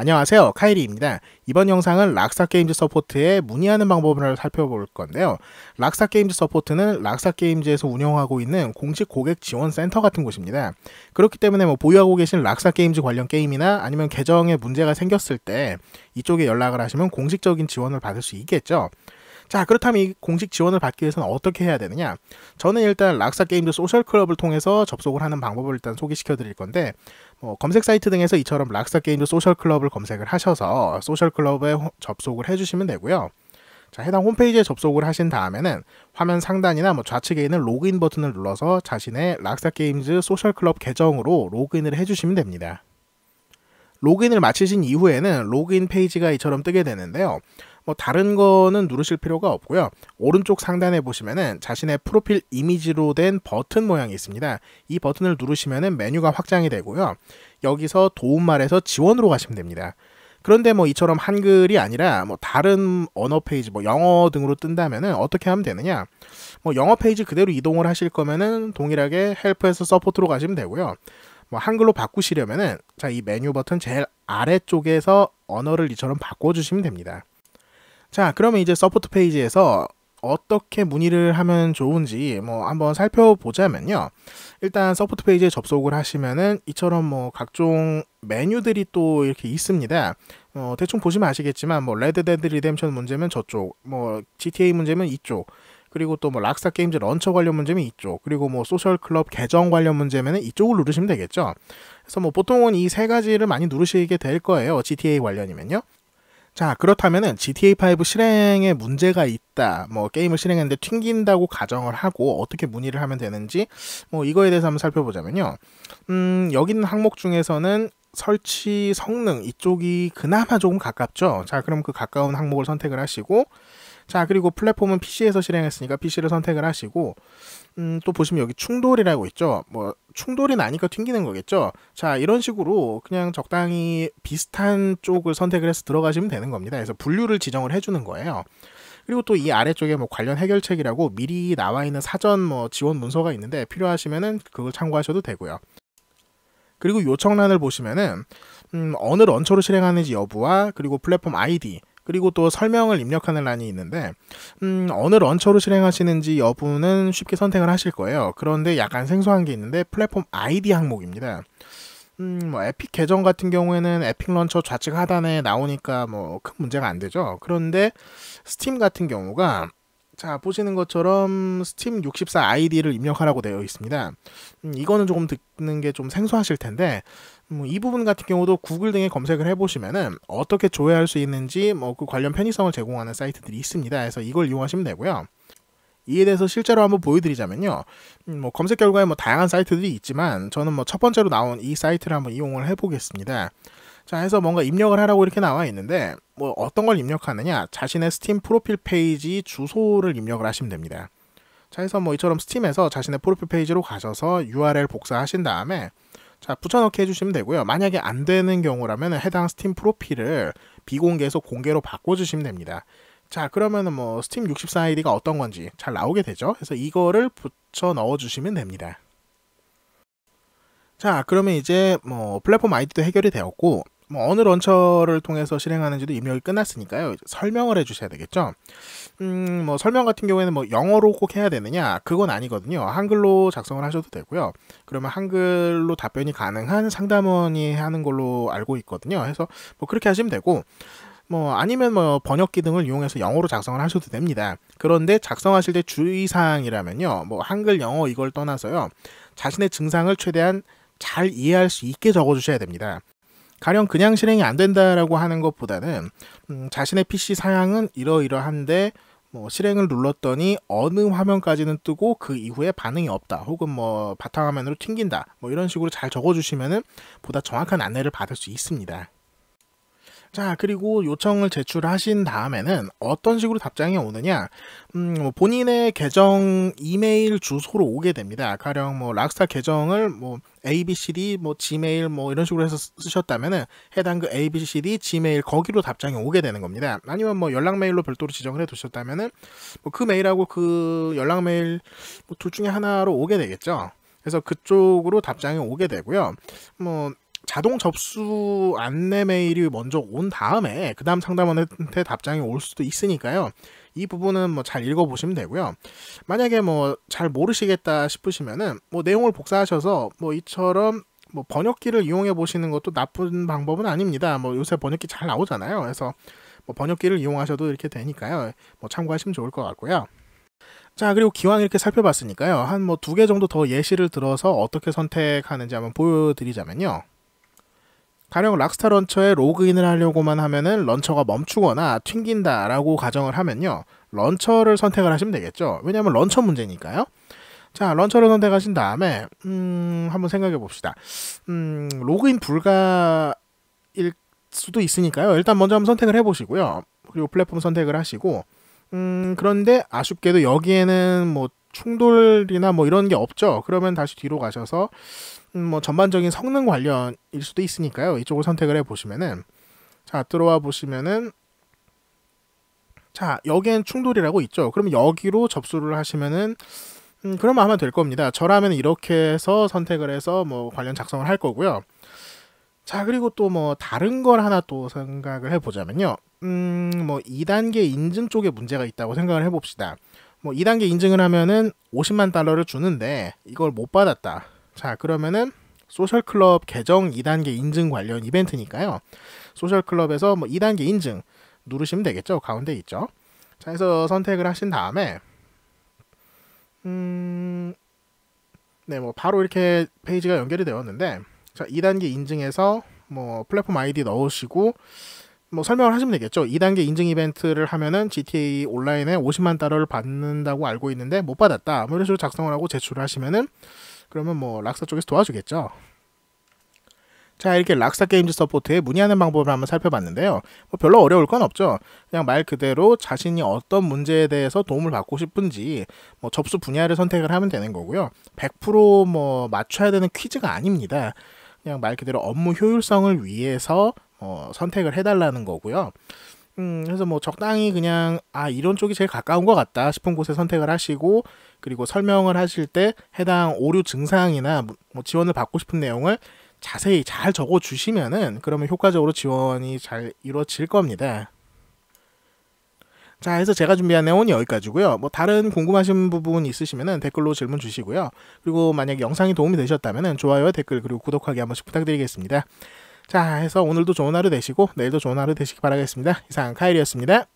안녕하세요 카이리입니다. 이번 영상은 락사게임즈 서포트에 문의하는 방법을 살펴볼 건데요. 락사게임즈 서포트는 락사게임즈에서 운영하고 있는 공식 고객 지원 센터 같은 곳입니다. 그렇기 때문에 뭐 보유하고 계신 락사게임즈 관련 게임이나 아니면 계정에 문제가 생겼을 때 이쪽에 연락을 하시면 공식적인 지원을 받을 수 있겠죠. 자, 그렇다면 이 공식 지원을 받기 위해서는 어떻게 해야 되느냐? 저는 일단 락사 게임즈 소셜 클럽을 통해서 접속을 하는 방법을 일단 소개시켜 드릴 건데 뭐 검색 사이트 등에서 이처럼 락사 게임즈 소셜 클럽을 검색을 하셔서 소셜 클럽에 접속을 해 주시면 되고요. 자, 해당 홈페이지에 접속을 하신 다음에는 화면 상단이나 뭐 좌측에 있는 로그인 버튼을 눌러서 자신의 락사 게임즈 소셜 클럽 계정으로 로그인을 해 주시면 됩니다. 로그인을 마치신 이후에는 로그인 페이지가 이처럼 뜨게 되는데요. 뭐 다른 거는 누르실 필요가 없고요. 오른쪽 상단에 보시면은 자신의 프로필 이미지로 된 버튼 모양이 있습니다. 이 버튼을 누르시면은 메뉴가 확장이 되고요. 여기서 도움말에서 지원으로 가시면 됩니다. 그런데 뭐 이처럼 한글이 아니라 뭐 다른 언어 페이지 뭐 영어 등으로 뜬다면은 어떻게 하면 되느냐 뭐 영어 페이지 그대로 이동을 하실 거면은 동일하게 헬프에서 서포트로 가시면 되고요 뭐 한글로 바꾸시려면은 자 이 메뉴 버튼 제일 아래쪽에서 언어를 이처럼 바꿔주시면 됩니다 자, 그러면 이제 서포트 페이지에서 어떻게 문의를 하면 좋은지 뭐 한번 살펴보자면요. 일단 서포트 페이지에 접속을 하시면은 이처럼 뭐 각종 메뉴들이 또 이렇게 있습니다. 어, 대충 보시면 아시겠지만 뭐 레드데드 리뎀션 문제면 저쪽, 뭐 GTA 문제면 이쪽, 그리고 또 뭐 락스타 게임즈 런처 관련 문제면 이쪽, 그리고 뭐 소셜 클럽 계정 관련 문제면 은 이쪽을 누르시면 되겠죠. 그래서 뭐 보통은 이 세 가지를 많이 누르시게 될 거예요. GTA 관련이면요. 자, 그렇다면은 GTA5 실행에 문제가 있다. 뭐 게임을 실행했는데 튕긴다고 가정을 하고 어떻게 문의를 하면 되는지 뭐 이거에 대해서 한번 살펴보자면요. 음, 여기 있는 항목 중에서는 설치 성능 이쪽이 그나마 조금 가깝죠. 자, 그럼 그 가까운 항목을 선택을 하시고 자, 그리고 플랫폼은 PC에서 실행했으니까 PC를 선택을 하시고, 음, 또 보시면 여기 충돌이라고 있죠. 뭐, 충돌이 나니까 튕기는 거겠죠. 자, 이런 식으로 그냥 적당히 비슷한 쪽을 선택을 해서 들어가시면 되는 겁니다. 그래서 분류를 지정을 해주는 거예요. 그리고 또 이 아래쪽에 뭐 관련 해결책이라고 미리 나와 있는 사전 뭐 지원 문서가 있는데 필요하시면은 그걸 참고하셔도 되고요. 그리고 요청란을 보시면은 음, 어느 런처로 실행하는지 여부와 그리고 플랫폼 아이디 그리고 또 설명을 입력하는 란이 있는데 음, 어느 런처로 실행하시는지 여부는 쉽게 선택을 하실 거예요. 그런데 약간 생소한 게 있는데 플랫폼 아이디 항목입니다. 음, 뭐 에픽 계정 같은 경우에는 에픽 런처 좌측 하단에 나오니까 뭐 큰 문제가 안 되죠. 그런데 스팀 같은 경우가 자, 보시는 것처럼 스팀 64 아이디를 입력하라고 되어 있습니다. 음, 이거는 조금 듣는 게 좀 생소하실 텐데, 음, 이 부분 같은 경우도 구글 등에 검색을 해보시면은 어떻게 조회할 수 있는지 뭐 그 관련 편의성을 제공하는 사이트들이 있습니다. 그래서 이걸 이용하시면 되고요. 이에 대해서 실제로 한번 보여드리자면요. 음, 뭐 검색 결과에 뭐 다양한 사이트들이 있지만 저는 뭐 첫 번째로 나온 이 사이트를 한번 이용을 해보겠습니다. 자, 해서 뭔가 입력을 하라고 이렇게 나와 있는데, 뭐 어떤 걸 입력하느냐, 자신의 스팀 프로필 페이지 주소를 입력을 하시면 됩니다. 자, 해서 뭐 이처럼 스팀에서 자신의 프로필 페이지로 가셔서 URL 복사하신 다음에, 자, 붙여넣기 해주시면 되고요. 만약에 안 되는 경우라면 해당 스팀 프로필을 비공개에서 공개로 바꿔주시면 됩니다. 자, 그러면은 뭐 스팀 64 아이디가 어떤 건지 잘 나오게 되죠. 그래서 이거를 붙여 넣어주시면 됩니다. 자, 그러면 이제 뭐 플랫폼 아이디도 해결이 되었고, 뭐 어느 런처를 통해서 실행하는지도 입력이 끝났으니까요. 설명을 해주셔야 되겠죠. 음, 뭐 설명 같은 경우에는 뭐 영어로 꼭 해야 되느냐 그건 아니거든요. 한글로 작성을 하셔도 되고요. 그러면 한글로 답변이 가능한 상담원이 하는 걸로 알고 있거든요. 해서 뭐 그렇게 하시면 되고. 뭐 아니면 뭐 번역기 등을 이용해서 영어로 작성을 하셔도 됩니다. 그런데 작성하실 때 주의사항이라면요. 뭐 한글 영어 이걸 떠나서요. 자신의 증상을 최대한 잘 이해할 수 있게 적어주셔야 됩니다. 가령 그냥 실행이 안 된다라고 하는 것보다는 음, 자신의 PC 사양은 이러이러한데 뭐 실행을 눌렀더니 어느 화면까지는 뜨고 그 이후에 반응이 없다 혹은 뭐 바탕화면으로 튕긴다 뭐 이런 식으로 잘 적어주시면은 보다 정확한 안내를 받을 수 있습니다. 자, 그리고 요청을 제출하신 다음에는 어떤 식으로 답장이 오느냐? 음, 뭐 본인의 계정 이메일 주소로 오게 됩니다. 가령 뭐 락스타 계정을 뭐 ABCD 뭐 Gmail 뭐 이런 식으로 해서 쓰셨다면은 해당 그 ABCD Gmail 거기로 답장이 오게 되는 겁니다. 아니면 뭐 연락 메일로 별도로 지정을 해 두셨다면은 뭐그 메일하고 그 연락 메일 뭐 둘 중에 하나로 오게 되겠죠. 그래서 그쪽으로 답장이 오게 되고요. 뭐 자동 접수 안내 메일이 먼저 온 다음에 그 다음 상담원한테 답장이 올 수도 있으니까요. 이 부분은 뭐 잘 읽어보시면 되고요. 만약에 뭐 잘 모르시겠다 싶으시면은 뭐 내용을 복사하셔서 뭐 이처럼 뭐 번역기를 이용해 보시는 것도 나쁜 방법은 아닙니다. 뭐 요새 번역기 잘 나오잖아요. 그래서 뭐 번역기를 이용하셔도 이렇게 되니까요. 뭐 참고하시면 좋을 것 같고요. 자 그리고 기왕 이렇게 살펴봤으니까요. 한 뭐 두 개 정도 더 예시를 들어서 어떻게 선택하는지 한번 보여드리자면요. 가령 락스타 런처에 로그인을 하려고만 하면은 런처가 멈추거나 튕긴다라고 가정을 하면요. 런처를 선택을 하시면 되겠죠. 왜냐하면 런처 문제니까요. 자, 런처를 선택하신 다음에 음, 한번 생각해 봅시다. 음, 로그인 불가일 수도 있으니까요. 일단 먼저 한번 선택을 해 보시고요. 그리고 플랫폼 선택을 하시고 음, 그런데 아쉽게도 여기에는 뭐 충돌이나 뭐 이런 게 없죠. 그러면 다시 뒤로 가셔서 음뭐 전반적인 성능 관련일 수도 있으니까요. 이쪽을 선택을 해 보시면은 자 들어와 보시면은 자 여기엔 충돌이라고 있죠. 그럼 여기로 접수를 하시면은 음, 그러면 아마 될 겁니다. 저라면 이렇게 해서 선택을 해서 뭐 관련 작성을 할 거고요. 자, 그리고 또 뭐 다른 걸 하나 또 생각을 해보자면요. 음, 뭐 2단계 인증 쪽에 문제가 있다고 생각을 해봅시다. 뭐 2단계 인증을 하면은 50만 달러를 주는데 이걸 못 받았다. 자, 그러면은 소셜클럽 계정 2단계 인증 관련 이벤트니까요. 소셜클럽에서 뭐 2단계 인증 누르시면 되겠죠. 가운데 있죠. 자, 해서 선택을 하신 다음에 음... 네, 뭐 바로 이렇게 페이지가 연결이 되었는데 자, 2단계 인증에서 뭐 플랫폼 아이디 넣으시고 뭐 설명을 하시면 되겠죠. 2단계 인증 이벤트를 하면은 GTA 온라인에 50만 달러를 받는다고 알고 있는데 못 받았다. 뭐 이런 식으로 작성을 하고 제출을 하시면은 그러면 뭐 락사 쪽에서 도와주겠죠. 자 이렇게 락사 게임즈 서포트에 문의하는 방법을 한번 살펴봤는데요. 뭐 별로 어려울 건 없죠. 그냥 말 그대로 자신이 어떤 문제에 대해서 도움을 받고 싶은지 뭐 접수 분야를 선택을 하면 되는 거고요. 100%뭐 맞춰야 되는 퀴즈가 아닙니다. 그냥 말 그대로 업무 효율성을 위해서 어, 선택을 해달라는 거고요. 음, 그래서 뭐 적당히 그냥 아 이런 쪽이 제일 가까운 것 같다 싶은 곳에 선택을 하시고 그리고 설명을 하실 때 해당 오류 증상이나 뭐, 뭐 지원을 받고 싶은 내용을 자세히 잘 적어 주시면은 그러면 효과적으로 지원이 잘 이루어질 겁니다. 자, 해서 제가 준비한 내용은 여기까지고요. 뭐 다른 궁금하신 부분 있으시면은 댓글로 질문 주시고요. 그리고 만약 영상이 도움이 되셨다면은 좋아요 댓글 그리고 구독하기 한 번씩 부탁드리겠습니다. 자, 해서 오늘도 좋은 하루 되시고 내일도 좋은 하루 되시기 바라겠습니다. 이상 카일이었습니다.